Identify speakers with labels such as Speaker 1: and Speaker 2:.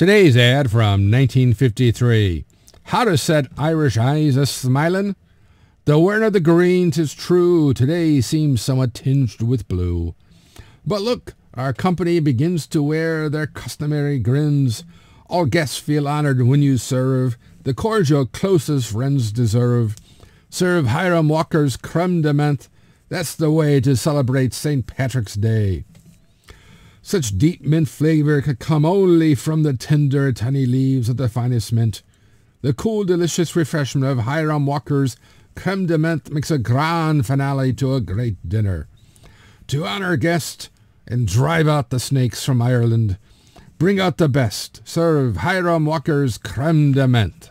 Speaker 1: Today's ad from 1953. How to set Irish eyes a smiling? The wearing of the greens is true. Today seems somewhat tinged with blue. But look, our company begins to wear their customary grins. All guests feel honored when you serve. The cordial closest friends deserve. Serve Hiram Walker's creme de menthe. That's the way to celebrate St. Patrick's Day. Such deep mint flavour could come only from the tender, tiny leaves of the finest mint. The cool, delicious refreshment of Hiram Walker's creme de menthe makes a grand finale to a great dinner. To honour guests and drive out the snakes from Ireland, bring out the best. Serve Hiram Walker's creme de menthe.